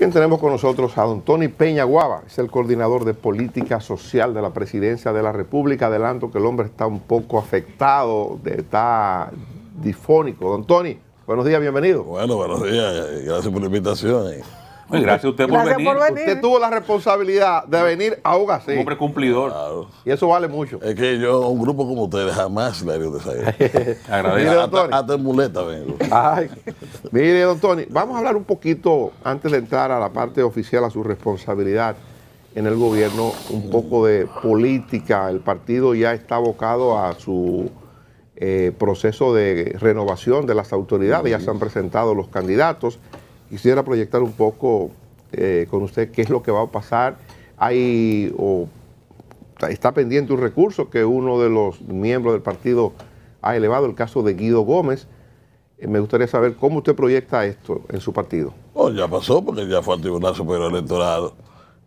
Bien, tenemos con nosotros a don Tony Peña Guava, es el coordinador de política social de la presidencia de la República. Adelanto que el hombre está un poco afectado, está difónico. Don Tony, buenos días, bienvenido. Bueno, buenos días, gracias por la invitación gracias a usted por, venir. Usted tuvo la responsabilidad de venir a un Hombre cumplidor. Y eso vale mucho. Es que yo, un grupo como ustedes, jamás le de Agradezco. Hasta, hasta muleta vengo. Mire, don Tony, vamos a hablar un poquito, antes de entrar a la parte oficial, a su responsabilidad en el gobierno, un poco de política. El partido ya está abocado a su eh, proceso de renovación de las autoridades, ya se han presentado los candidatos quisiera proyectar un poco eh, con usted qué es lo que va a pasar. Hay o está pendiente un recurso que uno de los miembros del partido ha elevado, el caso de Guido Gómez. Eh, me gustaría saber cómo usted proyecta esto en su partido. Oh, ya pasó porque ya fue al Tribunal Superior Electoral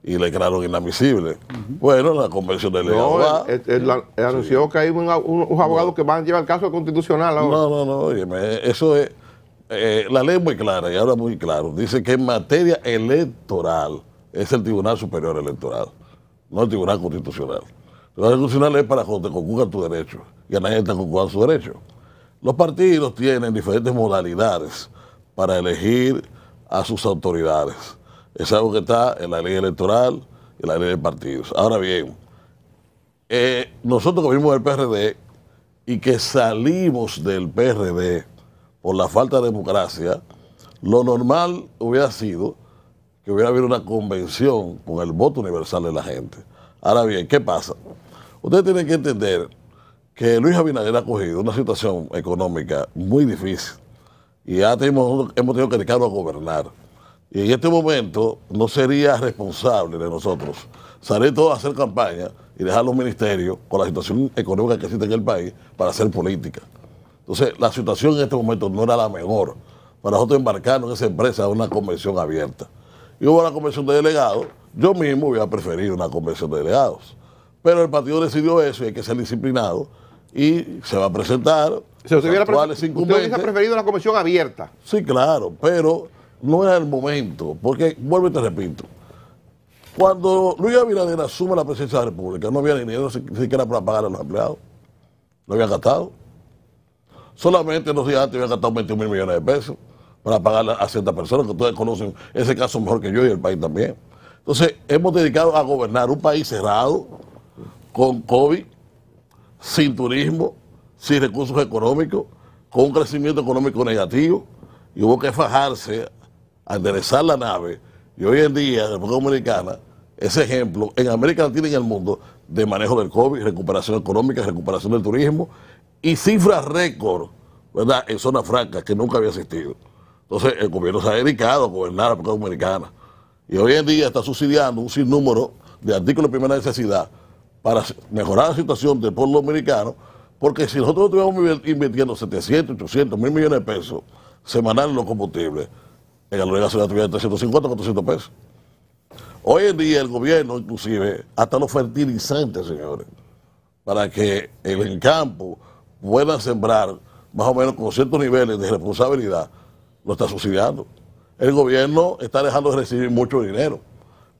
y le crearon inadmisible. Bueno, la convención de no, anunció que hay un, un, abogado que van a llevar el caso constitucional ahora. No, no, no, oye, eso es eh, la ley es muy clara y ahora muy claro. Dice que en materia electoral es el Tribunal Superior Electoral, no el Tribunal Constitucional. El Tribunal Constitucional es para que te conjugan tu derecho y a nadie te conjugan su derecho. Los partidos tienen diferentes modalidades para elegir a sus autoridades. Es algo que está en la ley electoral y en la ley de partidos. Ahora bien, eh, nosotros que vimos del PRD y que salimos del PRD, por la falta de democracia, lo normal hubiera sido que hubiera habido una convención con el voto universal de la gente. Ahora bien, ¿qué pasa? Ustedes tienen que entender que Luis Abinader ha cogido una situación económica muy difícil y ya tenemos, hemos tenido que dedicarnos a gobernar. Y en este momento no sería responsable de nosotros salir todos a hacer campaña y dejar los ministerios con la situación económica que existe en el país para hacer política. Entonces, la situación en este momento no era la mejor para nosotros embarcarnos en esa empresa a una convención abierta. Y hubo una convención de delegados, yo mismo hubiera preferido una convención de delegados. Pero el partido decidió eso y hay que ser disciplinado y se va a presentar. Se usted, hubiera, preferido una convención abierta. Sí, claro, pero no era el momento, porque, vuelvo y te repito, cuando Luis Abinader asume la presidencia de la República, no había dinero ni siquiera para pagar a los empleados, no había gastado solamente los días antes había gastado 21 mil millones de pesos para pagar a ciertas personas, que ustedes conocen ese caso mejor que yo y el país también. Entonces, hemos dedicado a gobernar un país cerrado, con COVID, sin turismo, sin recursos económicos, con un crecimiento económico negativo, y hubo que fajarse a enderezar la nave. Y hoy en día, la República Dominicana, ese ejemplo en América Latina y en el mundo de manejo del COVID, recuperación económica, recuperación del turismo y cifras récord, ¿verdad? En zonas francas que nunca había existido. Entonces el gobierno se ha dedicado a gobernar a la República Dominicana y hoy en día está subsidiando un sinnúmero de artículos de primera necesidad para mejorar la situación del pueblo dominicano, porque si nosotros estuviéramos invirtiendo 700, 800, mil millones de pesos semanal en los combustibles, la de tuviera 350, 400 pesos. Hoy en día el gobierno, inclusive, hasta los fertilizantes, señores, para que en el campo puedan sembrar más o menos con ciertos niveles de responsabilidad, lo está subsidiando. El gobierno está dejando de recibir mucho dinero,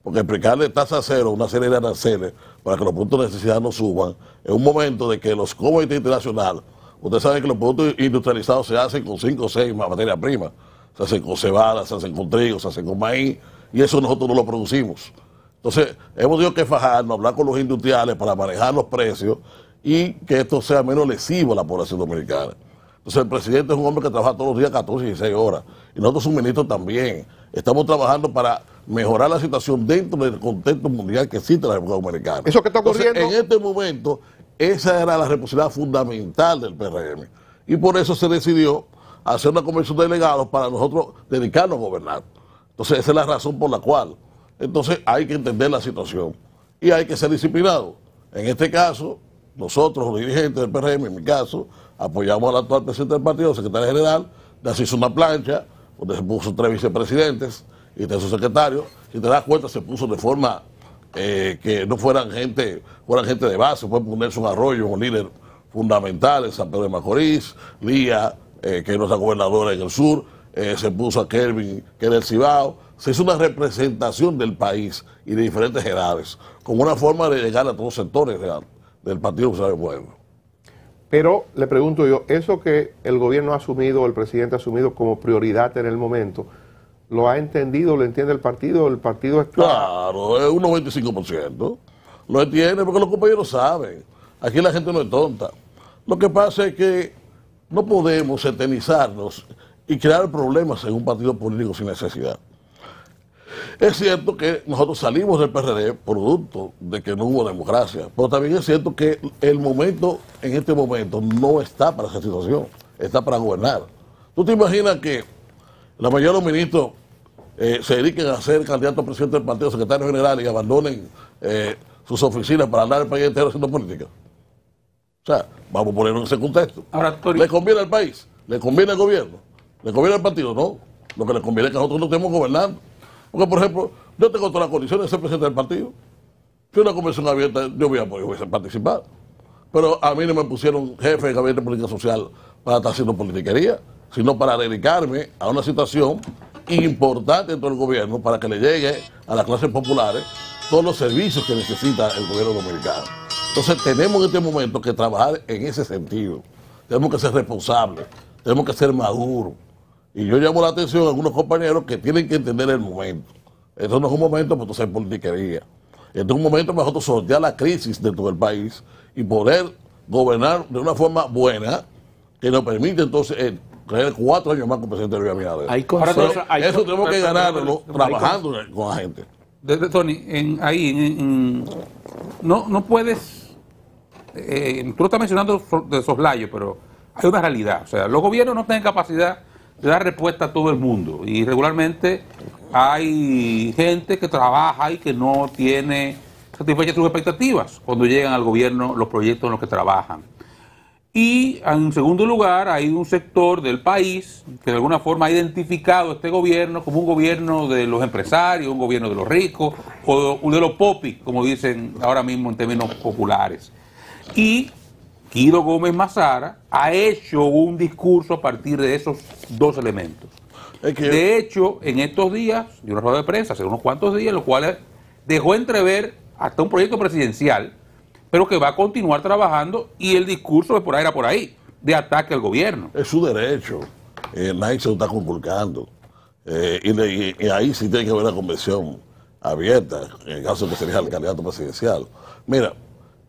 porque explicarle tasa cero, una serie de aranceles, para que los productos de necesidad no suban, en un momento de que los comités internacionales, ustedes saben que los productos industrializados se hacen con cinco o seis materias prima... se hacen con cebada, se hacen con trigo, se hacen con maíz, y eso nosotros no lo producimos. Entonces, hemos tenido que fajarnos, hablar con los industriales para manejar los precios y que esto sea menos lesivo a la población dominicana. Entonces el presidente es un hombre que trabaja todos los días 14 y 16 horas y nosotros ministro también. Estamos trabajando para mejorar la situación dentro del contexto mundial que existe en la República Dominicana. Eso que está ocurriendo. en este momento, esa era la responsabilidad fundamental del PRM. Y por eso se decidió hacer una convención de delegados para nosotros dedicarnos a gobernar. Entonces, esa es la razón por la cual. Entonces, hay que entender la situación y hay que ser disciplinado. En este caso, nosotros, los dirigentes del PRM, en mi caso, apoyamos al actual presidente del partido, secretario general, se hizo una plancha, donde se puso tres vicepresidentes y tres secretarios Si te das cuenta, se puso de forma eh, que no fueran gente, fueran gente de base, fue ponerse un arroyo, un líder fundamental San Pedro de Macorís, Lía, eh, que es nuestra gobernadora en el sur, eh, se puso a Kelvin, que era el Cibao, se hizo una representación del país y de diferentes edades, como una forma de llegar a todos los sectores reales del Partido Popular Pueblo. Pero le pregunto yo, eso que el gobierno ha asumido, el presidente ha asumido como prioridad en el momento, ¿lo ha entendido, lo entiende el partido? ¿El partido está...? Claro, es un 95%. Lo entiende porque los compañeros saben. Aquí la gente no es tonta. Lo que pasa es que no podemos eternizarnos y crear problemas en un partido político sin necesidad. Es cierto que nosotros salimos del PRD producto de que no hubo democracia, pero también es cierto que el momento, en este momento, no está para esa situación, está para gobernar. ¿Tú te imaginas que la mayoría de los ministros eh, se dediquen a ser candidato a presidente del partido, secretario general y abandonen eh, sus oficinas para andar el país entero haciendo política? O sea, vamos a ponerlo en ese contexto. ¿Le conviene al país? ¿Le conviene al gobierno? ¿Le conviene al partido? No. Lo que le conviene es que nosotros no estemos gobernando. Porque, por ejemplo, yo tengo todas las condiciones de ser presidente del partido. Si una convención abierta, yo voy a, participar. Pero a mí no me pusieron jefe de gabinete de política social para estar haciendo politiquería, sino para dedicarme a una situación importante dentro del gobierno para que le llegue a las clases populares todos los servicios que necesita el gobierno dominicano. Entonces tenemos en este momento que trabajar en ese sentido. Tenemos que ser responsables, tenemos que ser maduros, y yo llamo la atención a algunos compañeros que tienen que entender el momento. Esto no es un momento para hacer politiquería. Esto es un momento para nosotros sortear la crisis dentro del país y poder gobernar de una forma buena que nos permite entonces eh, creer cuatro años más con presidente de la Hay eso, eso tenemos que ganarlo trabajando con la gente. Desde Tony, en, ahí no, no puedes. Eh, tú lo estás mencionando de soslayo, pero hay una realidad. O sea, los gobiernos no tienen capacidad da respuesta a todo el mundo. Y regularmente hay gente que trabaja y que no tiene satisfechas sus expectativas cuando llegan al gobierno los proyectos en los que trabajan. Y en segundo lugar, hay un sector del país que de alguna forma ha identificado este gobierno como un gobierno de los empresarios, un gobierno de los ricos o de los popis, como dicen ahora mismo en términos populares. Y Guido Gómez Mazara ha hecho un discurso a partir de esos dos elementos. de hecho, en estos días, de una rueda de prensa, hace unos cuantos días, lo los cuales dejó entrever hasta un proyecto presidencial, pero que va a continuar trabajando y el discurso de por ahí era por ahí, de ataque al gobierno. Es su derecho. nadie eh, se lo está conculcando. Eh, y, ahí sí tiene que haber una convención abierta, en el caso de que sería el candidato presidencial. Mira,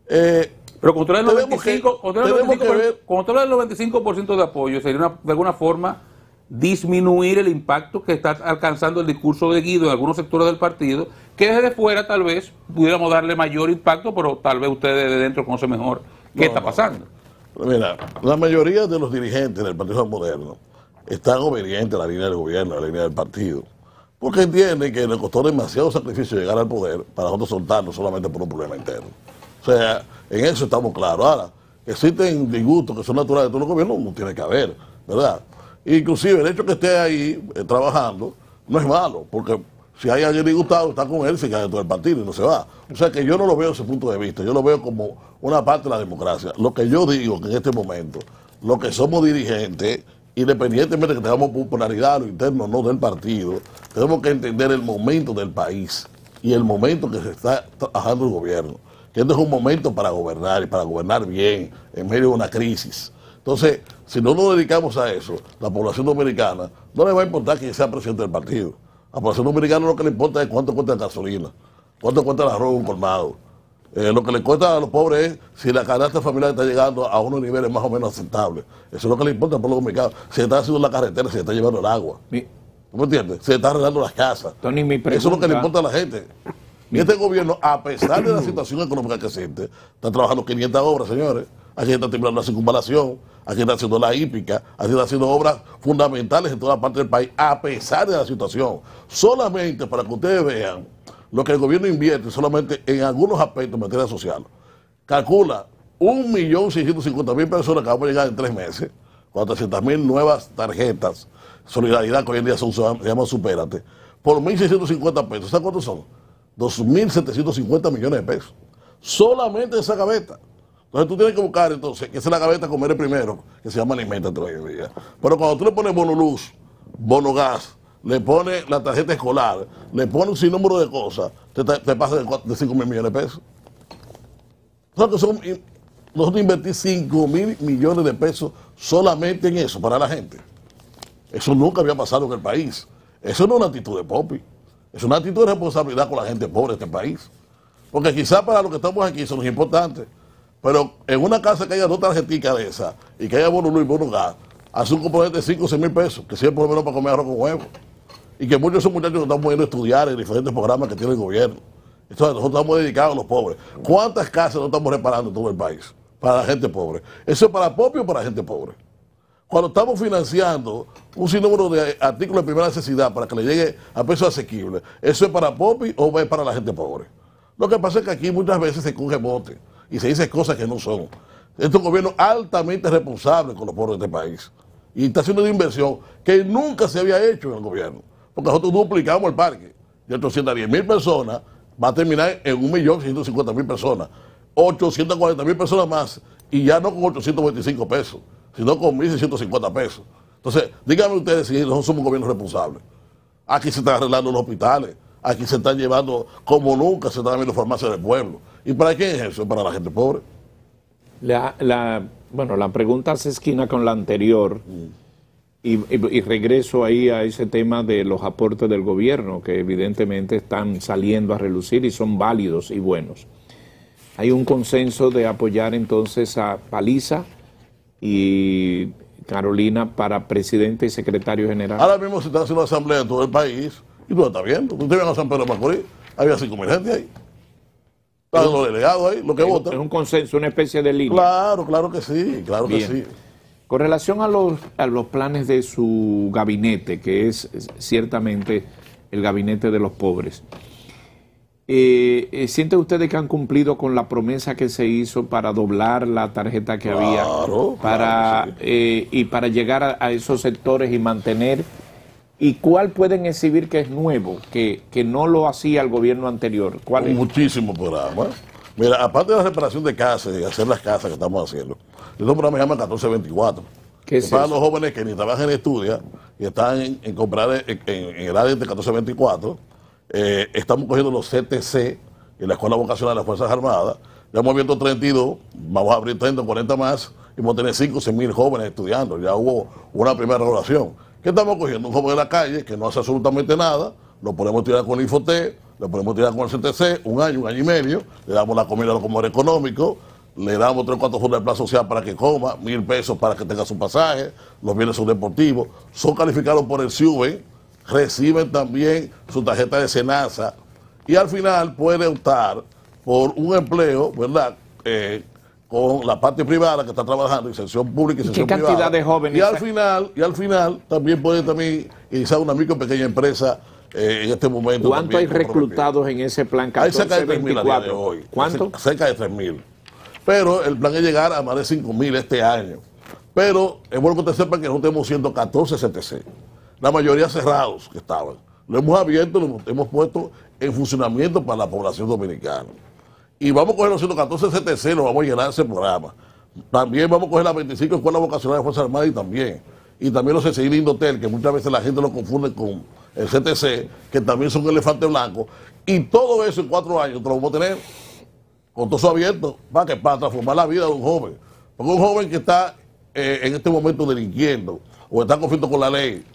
eh, pero cuando el 95%, del 95%, de apoyo sería de alguna forma disminuir el impacto que está alcanzando el discurso de Guido en algunos sectores del partido, que desde fuera tal vez pudiéramos darle mayor impacto, pero tal vez ustedes de dentro conocen mejor qué está pasando. Mira, la mayoría de los dirigentes del Partido Moderno están obedientes a la línea del gobierno, a la línea del partido, porque entienden que le costó demasiado sacrificio llegar al poder para nosotros soltarnos solamente por un problema interno. O sea, en eso estamos claros. Ahora, existen disgustos que son naturales de todos los gobiernos, no tiene que haber, ¿verdad? Inclusive el hecho de que esté ahí eh, trabajando no es malo, porque si hay alguien disgustado, está con él, se cae dentro del partido y no se va. O sea que yo no lo veo desde ese punto de vista, yo lo veo como una parte de la democracia. Lo que yo digo que en este momento, lo que somos dirigentes, independientemente de que tengamos popularidad a lo interno o no del partido, tenemos que entender el momento del país y el momento que se está trabajando el gobierno que este es un momento para gobernar y para gobernar bien en medio de una crisis. Entonces, si no nos dedicamos a eso, la población dominicana no le va a importar que sea presidente del partido. A la población dominicana lo que le importa es cuánto cuesta la gasolina, cuánto cuesta el arroz un colmado. Eh, lo que le cuesta a los pobres es si la canasta familiar está llegando a unos niveles más o menos aceptables. Eso es lo que le importa al pueblo dominicano. Se está haciendo la carretera, se está llevando el agua. ¿No me entiendes? Se está arreglando las casas. Eso es lo que le importa a la gente. Y este gobierno, a pesar de la situación económica que existe, está trabajando 500 obras, señores. Aquí está terminando la circunvalación, aquí está haciendo la hípica, aquí está haciendo obras fundamentales en toda parte del país, a pesar de la situación. Solamente para que ustedes vean lo que el gobierno invierte solamente en algunos aspectos en materia social. Calcula 1.650.000 personas que van a llegar en tres meses, 400.000 nuevas tarjetas, solidaridad que hoy en día son, se llama Supérate, por 1.650 pesos. ¿Sabes cuántos son? 2.750 millones de pesos. Solamente esa gaveta. Entonces tú tienes que buscar, entonces, que es la gaveta comer el primero, que se llama alimenta día. Pero cuando tú le pones bono luz, bono gas, le pones la tarjeta escolar, le pones un sinnúmero de cosas, te, te pasa de, 5.000 millones de pesos. Nosotros, son, nosotros invertimos 5.000 millones de pesos solamente en eso, para la gente. Eso nunca había pasado en el país. Eso no es una actitud de Popi. Es una actitud de responsabilidad con la gente pobre de este país. Porque quizás para los que estamos aquí son los importantes. Pero en una casa que haya dos tarjetitas de esas y que haya bono luz y bono hace un componente de 5 o 6 mil pesos, que siempre por lo menos para comer arroz con huevo. Y que muchos de esos muchachos están pudiendo estudiar en diferentes programas que tiene el gobierno. Entonces nosotros estamos dedicados a los pobres. ¿Cuántas casas no estamos reparando todo el país para la gente pobre? Eso es para propio o para la gente pobre. Cuando estamos financiando un sinnúmero de artículos de primera necesidad para que le llegue a precio asequibles ¿eso es para Popi o es para la gente pobre? Lo que pasa es que aquí muchas veces se coge bote y se dice cosas que no son. Este es gobierno altamente responsable con los pobres de este país y está haciendo una inversión que nunca se había hecho en el gobierno, porque nosotros duplicamos el parque de 810 mil personas va a terminar en 1.650.000 personas, 840.000 personas más y ya no con 825 pesos si no con 1.650 pesos. Entonces, díganme ustedes si no somos gobiernos responsables... Aquí se están arreglando los hospitales, aquí se están llevando, como nunca se están viendo farmacias del pueblo. ¿Y para quién es eso? Para la gente pobre. La, bueno, la pregunta se esquina con la anterior. Mm. y, regreso ahí a ese tema de los aportes del gobierno, que evidentemente están saliendo a relucir y son válidos y buenos. Hay un consenso de apoyar entonces a Paliza y Carolina para presidente y secretario general. Ahora mismo se está haciendo una asamblea en todo el país y tú lo estás viendo. Tú te a San Pedro Macorís, había cinco mil gente ahí. Están los delegados ahí, lo que votan. Es un consenso, una especie de línea. Claro, claro que sí, claro que sí. Con relación a los, a los planes de su gabinete, que es ciertamente el gabinete de los pobres, eh, eh ¿Sienten ustedes que han cumplido con la promesa que se hizo para doblar la tarjeta que había para, eh, y para llegar a, esos sectores y mantener? ¿Y cuál pueden exhibir que es nuevo, que, no lo hacía el gobierno anterior? ¿Cuál programas. Muchísimo programa. Mira, aparte de la reparación de casas y hacer las casas que estamos haciendo, el nombre me llama 1424. ¿Qué para los jóvenes que ni trabajan en estudian y están en, comprar en el área de 1424 eh, estamos cogiendo los CTC, en la Escuela Vocacional de las Fuerzas Armadas. Ya hemos abierto 32, vamos a abrir 30, 40 más y vamos a tener 5 o 6 mil jóvenes estudiando. Ya hubo una primera relación. ¿Qué estamos cogiendo? Un joven de la calle que no hace absolutamente nada, lo podemos tirar con el Infoté, lo podemos tirar con el CTC, un año, un año y medio, le damos la comida a los comores económicos, le damos 3 o 4 horas de plazo social para que coma, mil pesos para que tenga su pasaje, los bienes son deportivos, son calificados por el CIUBE reciben también su tarjeta de cenaza y al final puede optar por un empleo, ¿verdad? Eh, con la parte privada que está trabajando, y sección pública y sección cantidad de jóvenes? Y al final, y al final también puede también iniciar una micro pequeña empresa eh, en este momento. ¿Cuánto hay reclutados en ese plan 14, Hay cerca de 3.000 hoy. Cerca de 3.000. Pero el plan es llegar a más de 5.000 este año. Pero es eh, bueno que usted sepa que nosotros tenemos 114 CTC la mayoría cerrados que estaban. Lo hemos abierto, lo hemos puesto en funcionamiento para la población dominicana. Y vamos a coger los 114 CTC, lo vamos a llenar ese programa. También vamos a coger las 25 escuelas vocacionales de Fuerza Armada y también. Y también los CCI hotel que muchas veces la gente lo confunde con el CTC, que también son elefante blanco. Y todo eso en cuatro años lo vamos a tener con todo eso abierto para, que, para transformar la vida de un joven. Porque un joven que está eh, en este momento delinquiendo o está en conflicto con la ley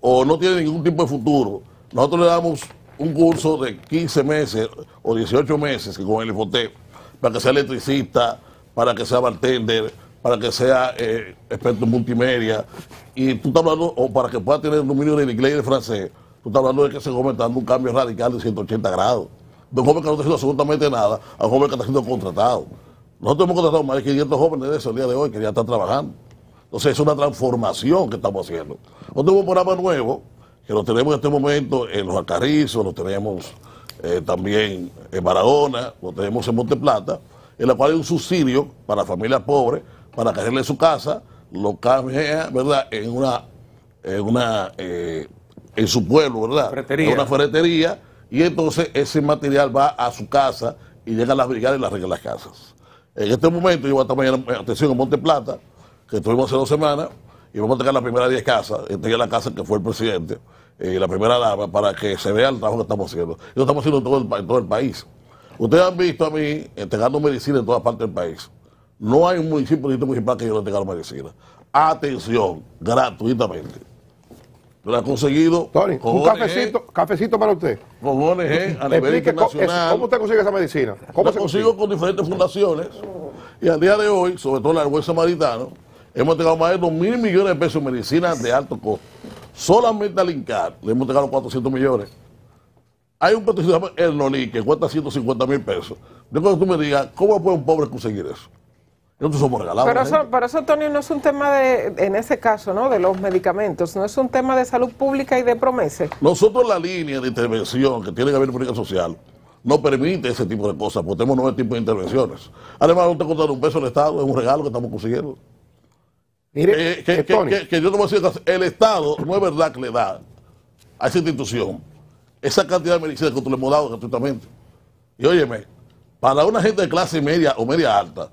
o no tiene ningún tipo de futuro, nosotros le damos un curso de 15 meses o 18 meses con el IFOTE para que sea electricista, para que sea bartender, para que sea eh, experto en multimedia, y tú estás hablando, o para que pueda tener dominio del inglés y del francés, tú estás hablando de que ese joven está dando un cambio radical de 180 grados. De un joven que no está haciendo absolutamente nada a un joven que está siendo contratado. Nosotros hemos contratado más de 500 jóvenes de el día de hoy que ya están trabajando. Entonces es una transformación que estamos haciendo. Otro programa nuevo, que lo tenemos en este momento en Los Acarrizos, lo tenemos eh, también en Barahona, lo tenemos en Monteplata, en la cual hay un subsidio para familias pobres, para en su casa, lo cambia, ¿verdad?, en una, en una, eh, en su pueblo, ¿verdad? En una ferretería, y entonces ese material va a su casa y llega a las brigadas y las arregla las casas. En este momento, yo voy a tomar atención, en Monte Plata, que tuvimos hace dos semanas y vamos a entregar la primera 10 casas, entregué la casa que fue el presidente y eh, la primera dama para que se vea el trabajo que estamos haciendo. Y lo estamos haciendo en todo el, país. Ustedes han visto a mí entregando medicina en todas partes del país. No hay un municipio, un municipal que yo no tenga medicina. Atención, gratuitamente. Lo ha conseguido. Tony, un cafecito, cafecito para usted. ¿Cómo usted consigue esa medicina? ¿Cómo consigo con diferentes fundaciones. Y al día de hoy, sobre todo la del buen hemos entregado más de 2 mil millones de pesos en medicinas de alto costo. Solamente al INCAR le hemos entregado 400 millones. Hay un peticionario, el Nolí, que cuesta 150 mil pesos. De que tú me digas, ¿cómo puede un pobre conseguir eso? Nosotros somos regalados. Pero ¿eh? eso, pero Tony, no es un tema de, en ese caso, ¿no? De los medicamentos, no es un tema de salud pública y de promesas. Nosotros la línea de intervención que tiene que haber en política social no permite ese tipo de cosas, porque tenemos nueve tipos de intervenciones. Además, no te costará un peso al Estado, es un regalo que estamos consiguiendo. Eh, eh, que, yo el Estado no es verdad que le da a esa institución esa cantidad de medicina que tú le hemos dado gratuitamente. Y óyeme, para una gente de clase media o media alta,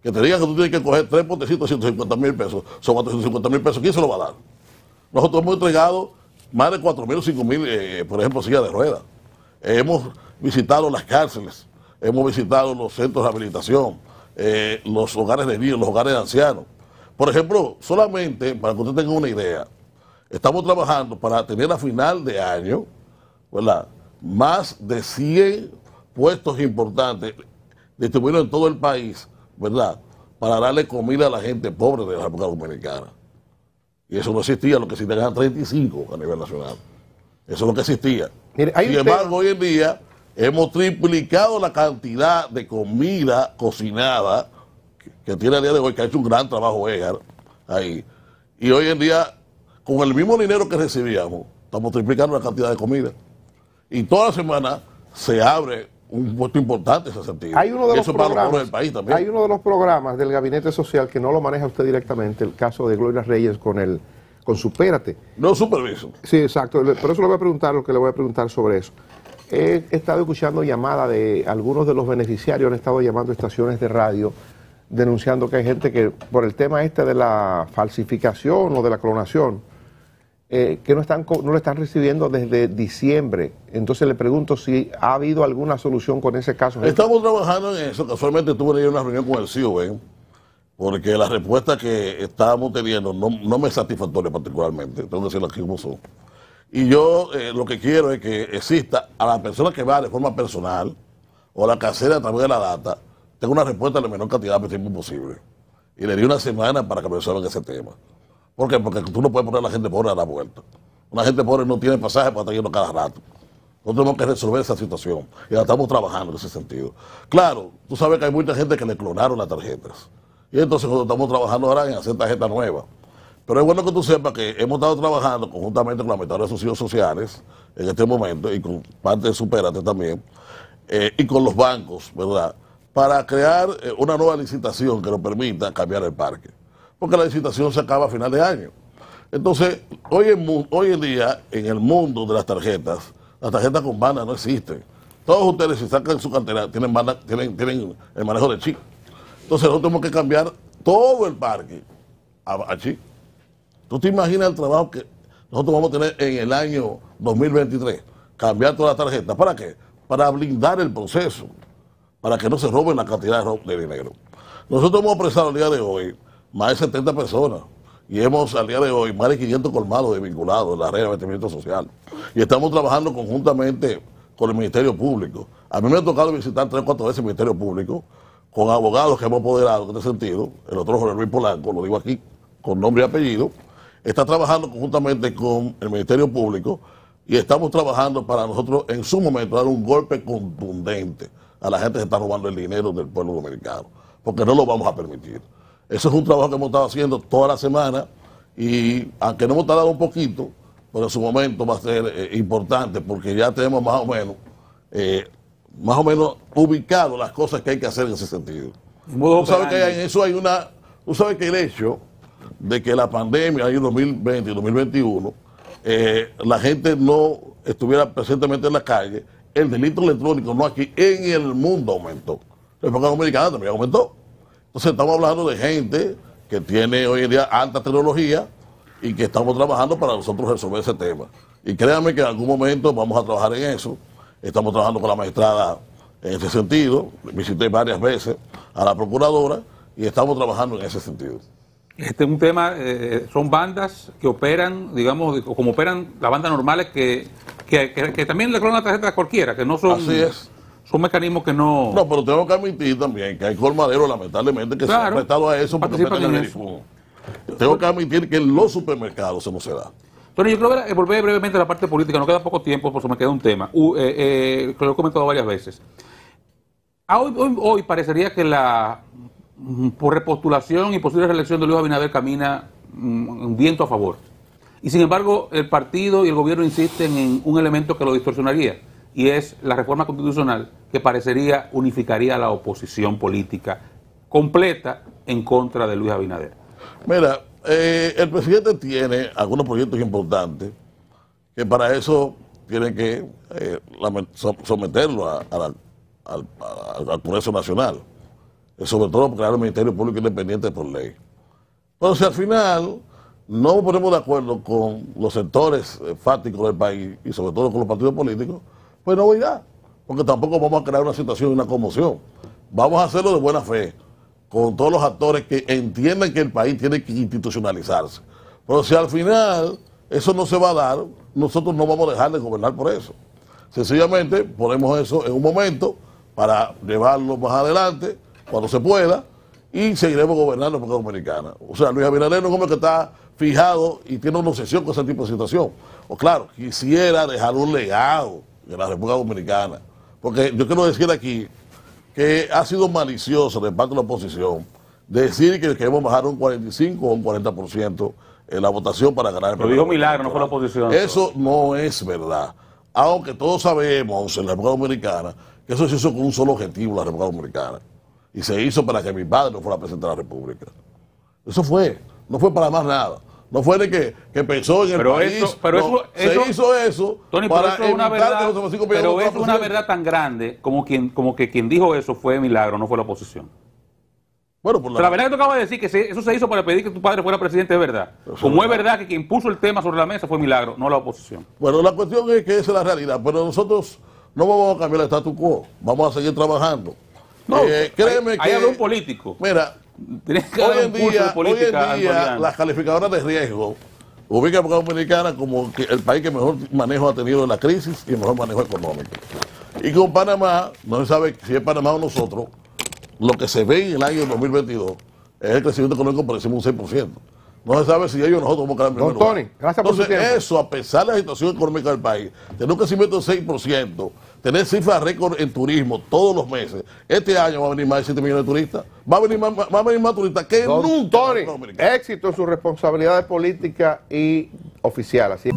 que te diga que tú tienes que coger tres potecitos de 150 mil pesos, son 450 mil pesos, ¿quién se lo va a dar? Nosotros hemos entregado más de 4.000 mil o 5 mil, eh, por ejemplo, silla de ruedas. hemos visitado las cárceles, hemos visitado los centros de rehabilitación, los hogares de niños, los hogares de ancianos. Por ejemplo, solamente para que usted tenga una idea, estamos trabajando para tener a final de año, ¿verdad? Más de 100 puestos importantes distribuidos en todo el país, ¿verdad? Para darle comida a la gente pobre de la República Dominicana. Y eso no existía, lo que existía eran 35 a nivel nacional. Eso es lo que existía. Sin embargo, hoy en día hemos triplicado la cantidad de comida cocinada que tiene a día de hoy, que ha hecho un gran trabajo ella eh, ahí. Y hoy en día, con el mismo dinero que recibíamos, estamos triplicando la cantidad de comida. Y toda la semana se abre un puesto importante en ese sentido. Hay uno de los programas, del país también. Hay uno de los programas del Gabinete Social que no lo maneja usted directamente, el caso de Gloria Reyes con el con Supérate. No superviso. Sí, exacto. Por eso le voy a preguntar lo que le voy a preguntar sobre eso. He estado escuchando llamadas de algunos de los beneficiarios, han estado llamando estaciones de radio denunciando que hay gente que, por el tema este de la falsificación o de la clonación, eh, que no, están, no lo están recibiendo desde diciembre. Entonces le pregunto si ha habido alguna solución con ese caso. Estamos trabajando en eso. Casualmente tuve una reunión con el CIO ¿eh? porque la respuesta que estábamos teniendo no, no me satisfactoria particularmente. Tengo que decirlo aquí como son. Y yo eh, lo que quiero es que exista a la persona que va de forma personal o la casera a través de la data, tengo una respuesta de la menor cantidad de tiempo posible. Y le di una semana para que resuelvan ese tema. ¿Por qué? Porque tú no puedes poner a la gente pobre a la vuelta. Una gente pobre no tiene pasaje para estar yendo cada rato. Nosotros tenemos que resolver esa situación. Y la estamos trabajando en ese sentido. Claro, tú sabes que hay mucha gente que le clonaron las tarjetas. Y entonces nosotros estamos trabajando ahora en hacer tarjetas nuevas. Pero es bueno que tú sepas que hemos estado trabajando conjuntamente con la mitad de socios sociales en este momento y con parte de Superate también, eh, y con los bancos, ¿verdad? para crear eh, una nueva licitación que nos permita cambiar el parque. Porque la licitación se acaba a final de año. Entonces, hoy en, hoy en día, en el mundo de las tarjetas, las tarjetas con banda no existen. Todos ustedes, si sacan su cantera, tienen, tienen, tienen el manejo de chip. Entonces, nosotros tenemos que cambiar todo el parque a, a chip. ¿Tú te imaginas el trabajo que nosotros vamos a tener en el año 2023? Cambiar todas las tarjetas. ¿Para qué? Para blindar el proceso para que no se roben la cantidad de, dinero. Nosotros hemos apresado al día de hoy más de 70 personas y hemos al día de hoy más de 500 colmados vinculados en la red de abastecimiento social. Y estamos trabajando conjuntamente con el Ministerio Público. A mí me ha tocado visitar tres o cuatro veces el Ministerio Público con abogados que hemos apoderado en este sentido. El otro Jorge Luis Polanco, lo digo aquí con nombre y apellido. Está trabajando conjuntamente con el Ministerio Público y estamos trabajando para nosotros en su momento dar un golpe contundente a la gente que está robando el dinero del pueblo dominicano, porque no lo vamos a permitir. Eso es un trabajo que hemos estado haciendo toda la semana y aunque no hemos tardado un poquito, pero en su momento va a ser eh, importante porque ya tenemos más o menos, eh, más o menos ubicado las cosas que hay que hacer en ese sentido. Tú sabes que eso hay una, tú sabes que el hecho de que la pandemia en 2020 y 2021 eh, la gente no estuviera presentemente en la calle el delito electrónico, no aquí, en el mundo aumentó. La República Dominicana también aumentó. Entonces estamos hablando de gente que tiene hoy en día alta tecnología y que estamos trabajando para nosotros resolver ese tema. Y créanme que en algún momento vamos a trabajar en eso. Estamos trabajando con la magistrada en ese sentido. Visité varias veces a la procuradora y estamos trabajando en ese sentido. Este es un tema, eh, son bandas que operan, digamos, como operan las bandas normales que, también le clonan la tarjeta a cualquiera, que no son... Así es son mecanismos que no. No, pero tengo que admitir también que hay colmaderos, lamentablemente, que se han prestado a eso porque meten eso. Tengo que admitir que en los supermercados se no se da. Bueno, yo creo que eh, volver brevemente a la parte política, no queda poco tiempo, por eso me queda un tema, eh, que lo he comentado varias veces. Ah, hoy, parecería que la Mm, por repostulación y posible reelección de Luis Abinader camina mm, un viento a favor. Y sin embargo, el partido y el gobierno insisten en un elemento que lo distorsionaría, y es la reforma constitucional que parecería unificaría a la oposición política completa en contra de Luis Abinader. Mira, eh, el presidente tiene algunos proyectos importantes que para eso tiene que eh, someterlo al, al Congreso Nacional. Eh, sobre todo crear un Ministerio Público Independiente por ley. Pero si al final no nos ponemos de acuerdo con los sectores eh, fáticos del país y sobre todo con los partidos políticos, pues no voy a porque tampoco vamos a crear una situación, de una conmoción. Vamos a hacerlo de buena fe, con todos los actores que entienden que el país tiene que institucionalizarse. Pero si al final eso no se va a dar, nosotros no vamos a dejar de gobernar por eso. Sencillamente ponemos eso en un momento para llevarlo más adelante cuando se pueda y seguiremos gobernando la República Dominicana. O sea, Luis Abinader no como que está fijado y tiene una obsesión con ese tipo de situación. O claro, quisiera dejar un legado de la República Dominicana. Porque yo quiero decir aquí que ha sido malicioso de parte de la oposición decir que queremos bajar un 45 o un 40% en la votación para ganar el Lo dijo Milagro, no fue la oposición. Eso no es verdad. Aunque todos sabemos en la República Dominicana que eso se hizo con un solo objetivo, la República Dominicana. Y se hizo para que mi padre no fuera presidente de la República. Eso fue, no fue para más nada. No fue de que, pensó en el país. pero eso, se hizo eso para pero eso verdad, Pero es una verdad tan grande como, quien, como que quien dijo eso fue Milagro, no fue la oposición. Bueno, por la... verdad que tú acabas de decir que eso se hizo para pedir que tu padre fuera presidente es verdad. como es verdad. que quien puso el tema sobre la mesa fue Milagro, no la oposición. Bueno, la cuestión es que esa es la realidad. Pero nosotros no vamos a cambiar el status quo. Vamos a seguir trabajando. No, eh, créeme que. Hay político. Mira, hoy, en día, las calificadoras de riesgo ubican a República Dominicana como el país que mejor manejo ha tenido en la crisis y mejor manejo económico. Y con Panamá, no se sabe si es Panamá o nosotros, lo que se ve en el año 2022 es el crecimiento económico por encima un 6%. No se sabe si ellos o nosotros vamos a quedar en Tony, gracias Entonces, por su eso, a pesar de la situación económica del país, tener un crecimiento del 6%, tener cifras récord en turismo todos los meses. Este año va a venir más de 7 millones de turistas. Va a venir más, más turistas que nunca. Tony, éxito en sus responsabilidades políticas y oficiales.